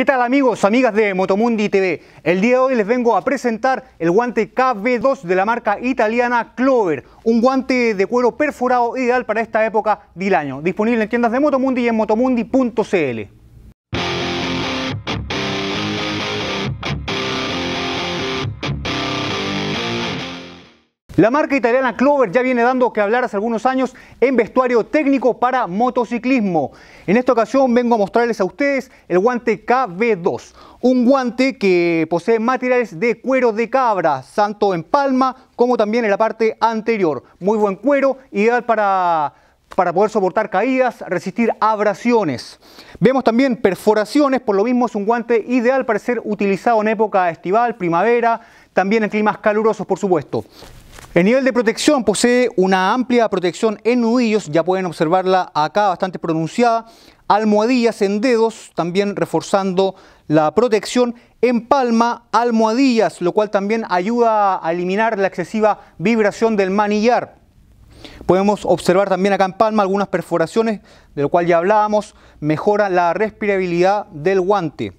¿Qué tal amigos, amigas de Motomundi TV? El día de hoy les vengo a presentar el guante KB2 de la marca italiana Clover, un guante de cuero perforado ideal para esta época del año, disponible en tiendas de Motomundi y en motomundi.cl. La marca italiana Clover ya viene dando que hablar hace algunos años en vestuario técnico para motociclismo. En esta ocasión vengo a mostrarles a ustedes el guante KB2, un guante que posee materiales de cuero de cabra, tanto en palma como también en la parte anterior. Muy buen cuero, ideal para para poder soportar caídas, resistir abrasiones. Vemos también perforaciones, por lo mismo es un guante ideal para ser utilizado en época estival, primavera, también en climas calurosos por supuesto. El nivel de protección posee una amplia protección en nudillos, ya pueden observarla acá bastante pronunciada, almohadillas en dedos, también reforzando la protección en palma, almohadillas, lo cual también ayuda a eliminar la excesiva vibración del manillar. Podemos observar también acá en palma algunas perforaciones, de lo cual ya hablábamos, mejora la respirabilidad del guante.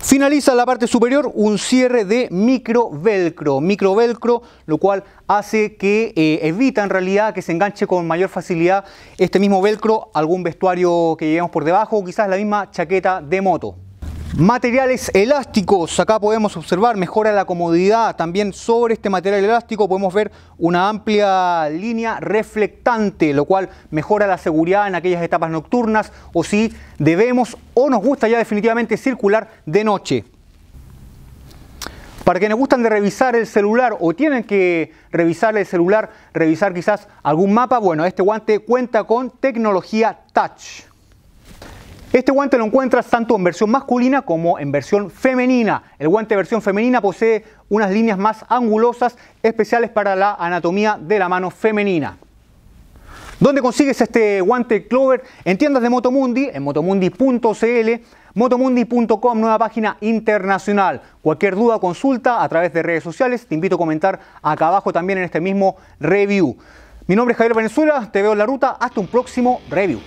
Finaliza la parte superior un cierre de micro velcro, micro velcro, lo cual hace que eh, evita en realidad que se enganche con mayor facilidad este mismo velcro, algún vestuario que llevemos por debajo o quizás la misma chaqueta de moto. Materiales elásticos, acá podemos observar, mejora la comodidad. También sobre este material elástico podemos ver una amplia línea reflectante, lo cual mejora la seguridad en aquellas etapas nocturnas o si debemos o nos gusta ya definitivamente circular de noche. Para quienes gustan de revisar el celular o tienen que revisar el celular, revisar quizás algún mapa, bueno, este guante cuenta con tecnología touch. Este guante lo encuentras tanto en versión masculina como en versión femenina. El guante versión femenina posee unas líneas más angulosas especiales para la anatomía de la mano femenina. ¿Dónde consigues este guante Clover? En tiendas de Motomundi, en motomundi.cl, motomundi.com, nueva página internacional. Cualquier duda, consulta a través de redes sociales. Te invito a comentar acá abajo también en este mismo review. Mi nombre es Javier Venezuela, te veo en la ruta. Hasta un próximo review.